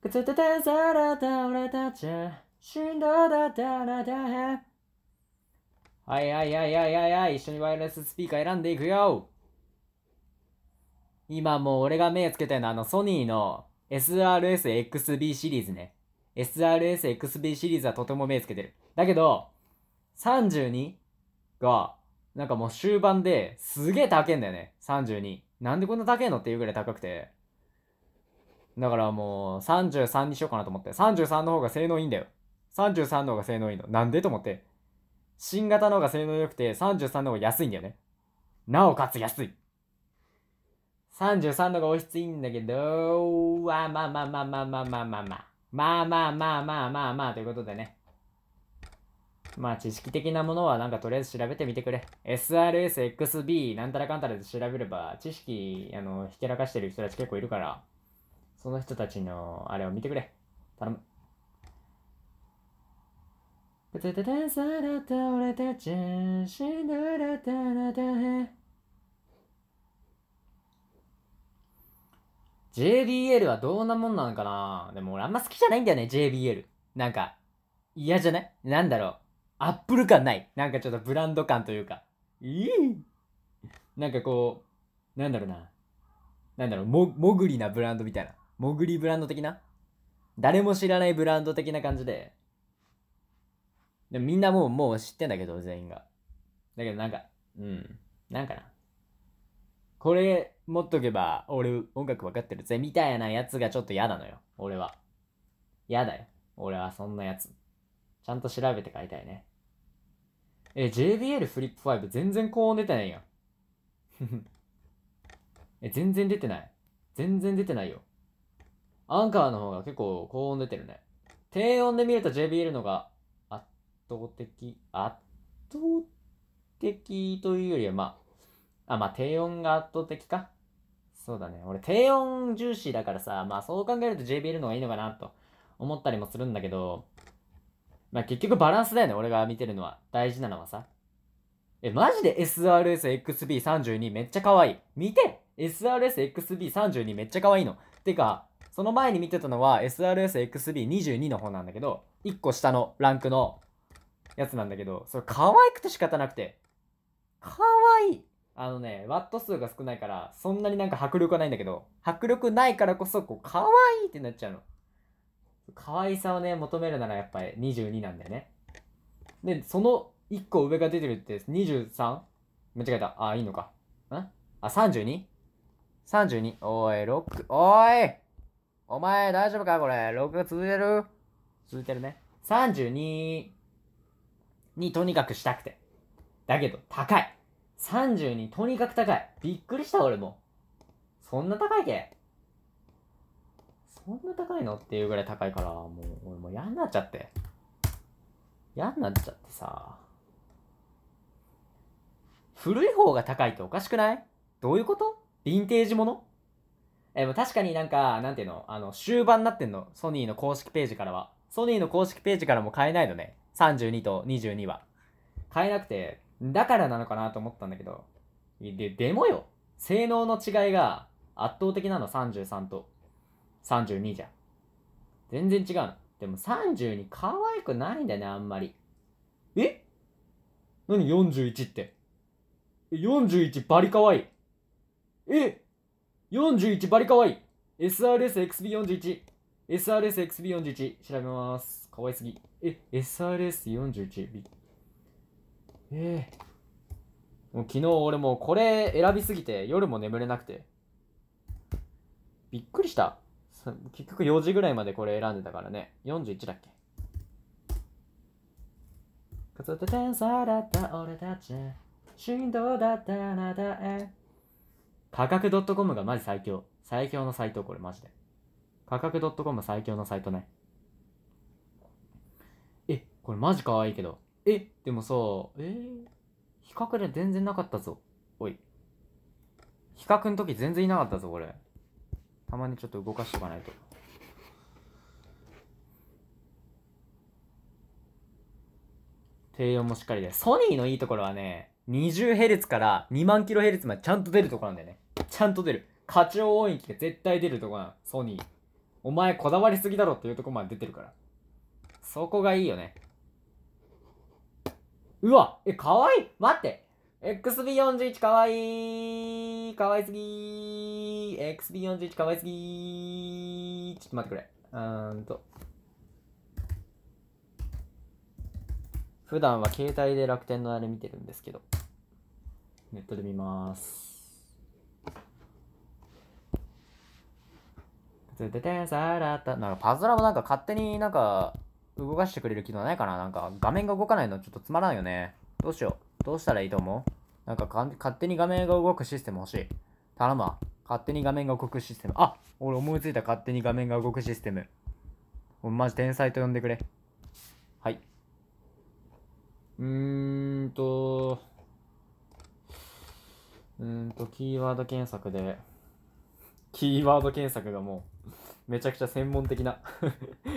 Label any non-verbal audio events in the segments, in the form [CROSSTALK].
くつててさらた俺たちしんどだったらだへはいはいはいはいはいはい一緒にワイヤレススピーカー選んでいくよ今もう俺が目つけてるのはあのソニーの SRS-XB シリーズね。SRS-XB シリーズはとても目つけてる。だけど、32が、なんかもう終盤ですげえ高いんだよね。32。なんでこんな高いのっていうぐらい高くて。だからもう33にしようかなと思って。33の方が性能いいんだよ。33の方が性能いいの。なんでと思って。新型の方が性能良くて33の方が安いんだよね。なおかつ安い。33の方が音しついんだけど、まあまあまあまあまあまあまあまあまあ。まあまあまあまあまあまあということでね。まあ知識的なものはなんかとりあえず調べてみてくれ。SRSXB なんたらかんたらで調べれば知識あのひけらかしてる人たち結構いるから。その人たちのあれを見てくれ。頼む。俺たち JBL はどんなもんなのかなでも俺あんま好きじゃないんだよね、JBL。なんか、嫌じゃないなんだろう。アップル感ない。なんかちょっとブランド感というか。いいなんかこう、なんだろうな。なんだろう、も、もぐりなブランドみたいな。潜りブランド的な誰も知らないブランド的な感じで、でもみんなもう、もう知ってんだけど、全員が。だけどなんか、うん、なんかな。これ持っとけば、俺音楽分かってるぜ、みたいなやつがちょっと嫌なのよ、俺は。嫌だよ、俺はそんなやつ。ちゃんと調べて買いたいね。え、JBL フリップ5全然高音出てないやん。[LAUGHS] え、全然出てない。全然出てないよ。アンカーの方が結構高音出てるね。低音で見ると JBL のが圧倒的、圧倒的というよりは、まあ、あ、まあ低音が圧倒的か。そうだね。俺低音重視だからさ、まあそう考えると JBL の方がいいのかなと思ったりもするんだけど、まあ結局バランスだよね、俺が見てるのは。大事なのはさ。え、マジで SRSXB32 めっちゃ可愛い。見て !SRSXB32 めっちゃ可愛いの。てか、その前に見てたのは SRSXB22 の方なんだけど、1個下のランクのやつなんだけど、それ可愛くて仕方なくて。可愛いあのね、ワット数が少ないから、そんなになんか迫力はないんだけど、迫力ないからこそ、こう、可愛いってなっちゃうの。可愛さをね、求めるならやっぱり22なんだよね。で、その1個上が出てるって 23? 間違えた。あ、いいのか。んあ、32?32? おい、6。おいお前、大丈夫かこれ。録画続いてる続いてるね。32にとにかくしたくて。だけど、高い。32とにかく高い。びっくりした、俺も。そんな高いけそんな高いのっていうぐらい高いから、もう、俺もう嫌になっちゃって。嫌になっちゃってさ。古い方が高いっておかしくないどういうことヴィンテージものえー、確かになんか、なんていうの、あの、終盤になってんの。ソニーの公式ページからは。ソニーの公式ページからも買えないのね。32と22は。買えなくて、だからなのかなと思ったんだけど。で、でもよ。性能の違いが圧倒的なの、33と32じゃん。全然違うの。でも32可愛くないんだよね、あんまり。え何41って。41バリ可愛い。え41バリかわいい SRSXB41 SRSXB41 調べますかわいすぎえ SRS41 ええー、もう昨日俺もこれ選びすぎて夜も眠れなくてびっくりした結局4時ぐらいまでこれ選んでたからね41だっけかつて天才だった俺たち振動だったあなたへ価格 .com がマジ最強。最強のサイト、これマジで。価格 .com 最強のサイトね。え、これマジ可愛いけど。え、でもさ、えー、比較で全然なかったぞ。おい。比較の時全然いなかったぞ、これ。たまにちょっと動かしとかないと。低音もしっかりで。ソニーのいいところはね、20Hz から2万 k h z までちゃんと出るところなんだよね。ちゃんと出る。課長音域が絶対出るとこなソニー。お前こだわりすぎだろっていうとこまで出てるから。そこがいいよね。うわえ、かわいい待って !XB41 かわいいかわいすぎー !XB41 かわいすぎーちょっと待ってくれ。うーんと。普段は携帯で楽天のあれ見てるんですけど、ネットで見ます。つててさらた。なんかパズラもなんか勝手になんか動かしてくれる機能ないかななんか画面が動かないのちょっとつまらんよね。どうしよう。どうしたらいいと思うなんかか勝手に画面が動くシステム欲しい。頼むわ。勝手に画面が動くシステム。あ俺思いついた勝手に画面が動くシステム。俺マジ天才と呼んでくれ。はい。うーんと、うーんと、キーワード検索で。キーワード検索がもう、めちゃくちゃ専門的な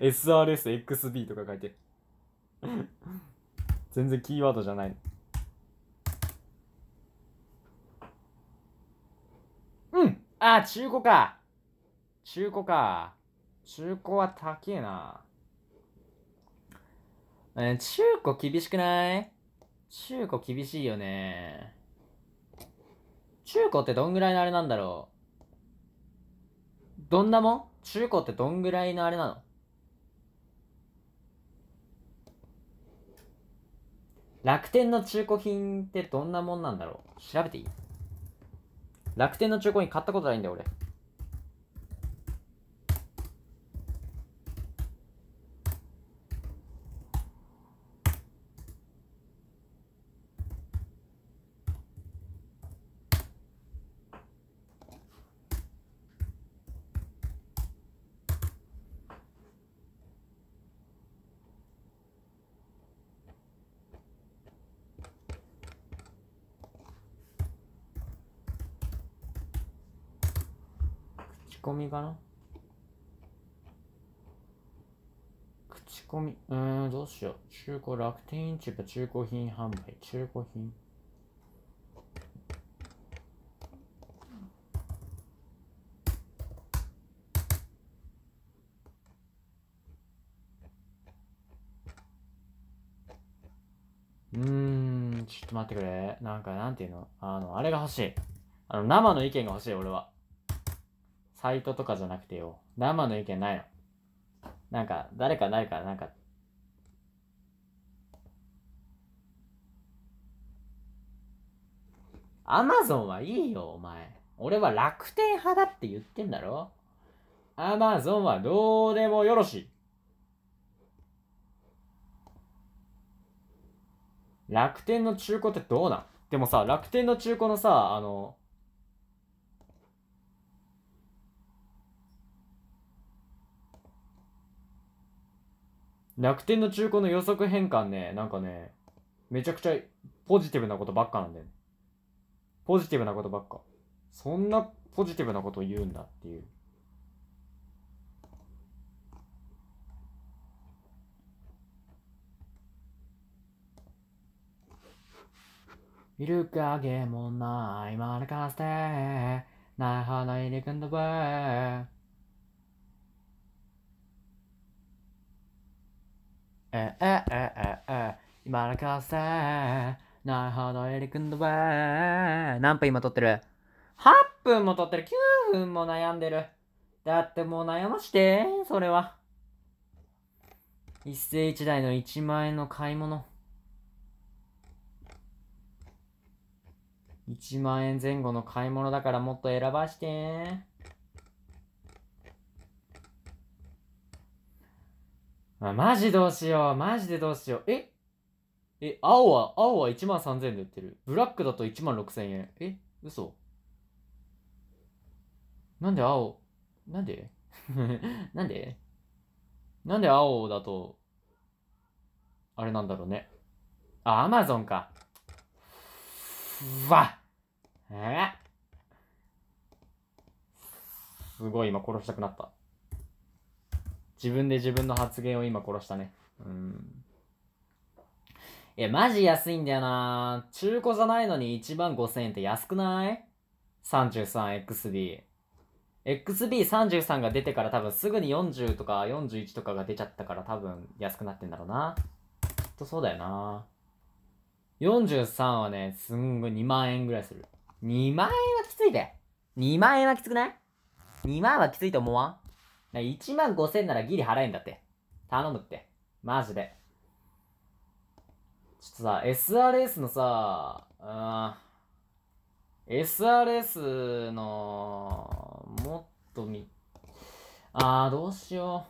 SRSXB [LAUGHS] とか書いて全然キーワードじゃないうん。あ、中古か。中古か。中古は高えな。え中古厳しくない中古厳しいよね。中古ってどんぐらいのあれなんだろうどんなもん中古ってどんぐらいのあれなの楽天の中古品ってどんなもんなんだろう調べていい楽天の中古品買ったことないんだよ俺。込みかな口コミ。うーん、どうしよう。中古、楽天市場、中古品販売、中古品。うーん、ちょっと待ってくれ。なんか、なんていうのあの、あれが欲しい。あの、生の意見が欲しい、俺は。サイトとかじゃなくてよ、生の意見ないの。なんか、誰かないから、なんか、アマゾンはいいよ、お前。俺は楽天派だって言ってんだろアマゾンはどうでもよろしい。楽天の中古ってどうなんでもさ、楽天の中古のさ、あの、楽天の中古の予測変換ね、なんかね、めちゃくちゃポジティブなことばっかなんだよ、ね。ポジティブなことばっか。そんなポジティブなことを言うんだっていう。いる影もないまるかして、ない花入りくんだべ。えええええ今らかせなるほどエりくんだわ何分今撮ってる ?8 分も撮ってる !9 分も悩んでるだってもう悩ましてそれは。一世一代の1万円の買い物。1万円前後の買い物だからもっと選ばしてまあ、マジどうしよう。マジでどうしよう。ええ、青は、青は1万3000円で売ってる。ブラックだと1万6000円。え嘘なんで青、なんで [LAUGHS] なんでなんで青だと、あれなんだろうね。あ、アマゾンか。うわえすごい今殺したくなった。自分で自分の発言を今殺したね。うん。いや、マジ安いんだよな中古じゃないのに1万5000円って安くない ?33XD。XB33 が出てから多分すぐに40とか41とかが出ちゃったから多分安くなってんだろうな。きっとそうだよな。43はね、すんごい2万円ぐらいする。2万円はきついで。2万円はきつくない ?2 万はきついと思わん1万5千ならギリ払えんだって。頼むって。マジで。ちょっとさ、SRS のさ、うん、SRS の、もっとみ、あー、どうしよ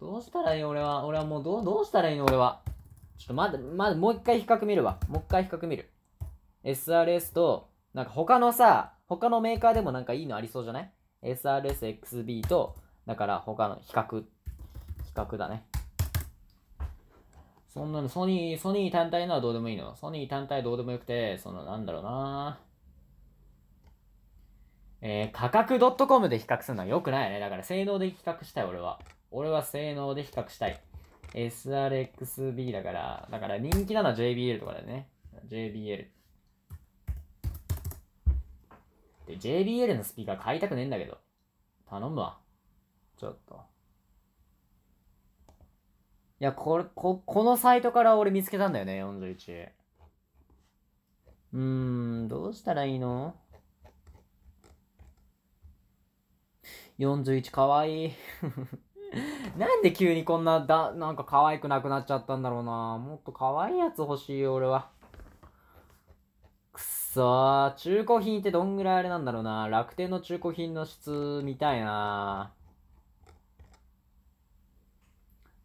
う。どうしたらいい俺は、俺はもうどう、どうしたらいいの俺は。ちょっとまだ、まだもう一回比較見るわ。もう一回比較見る。SRS と、なんか他のさ、他のメーカーでもなんかいいのありそうじゃない ?SRSXB と、だから他の比較、比較だね。そんなの、ソニー、ソニー単体のはどうでもいいの。ソニー単体どうでもよくて、その、なんだろうなえー、価格 .com で比較するのは良くないね。だから性能で比較したい、俺は。俺は性能で比較したい。SRXB だから、だから人気なのは JBL とかだよね。JBL。で、JBL のスピーカー買いたくねえんだけど。頼むわ。ちょっと。いや、これ、こ、このサイトから俺見つけたんだよね、41。うーん、どうしたらいいの ?41 かわいい。[LAUGHS] なんで急にこんな、だ、なんか可愛くなくなっちゃったんだろうな。もっと可愛いやつ欲しいよ、俺は。くそー、中古品ってどんぐらいあれなんだろうな。楽天の中古品の質見たいな。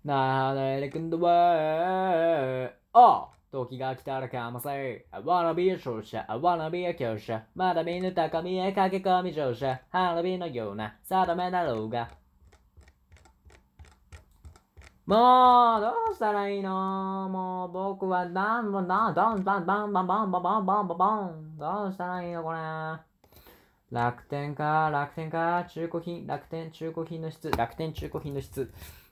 なれくんどお時が来たらかませ。I wanna be a 勝者、I wanna be a 強者。まだ見ぬ高みへ駆け込み乗車。花火のような定めだろうが。もう、どうしたらいいのもう、僕は、どうしたらいいのこれ。楽天か、楽天か、中古品、楽天、中古品の質、楽天、中古品の質。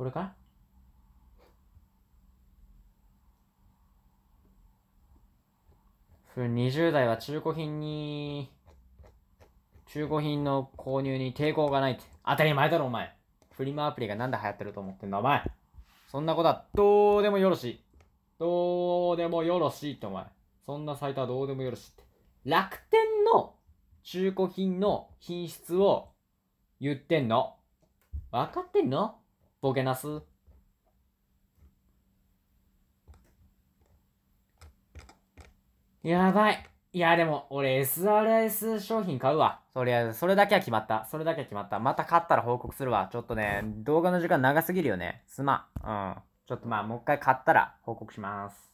これか20代は中古品に、中古品の購入に抵抗がないって。当たり前だろ、お前。フリマアプリがなんで流行ってると思ってんだ、お前。そんなことは、どうでもよろしい。どうでもよろしいって、お前。そんなサイトはどうでもよろしいって。楽天の中古品の品質を言ってんの。分かってんのボケナス。やばい。いや、でも、俺 SRS 商品買うわ。とりあえず、それだけは決まった。それだけは決まった。また買ったら報告するわ。ちょっとね、動画の時間長すぎるよね。すまん。うん。ちょっとまあ、もう一回買ったら報告します。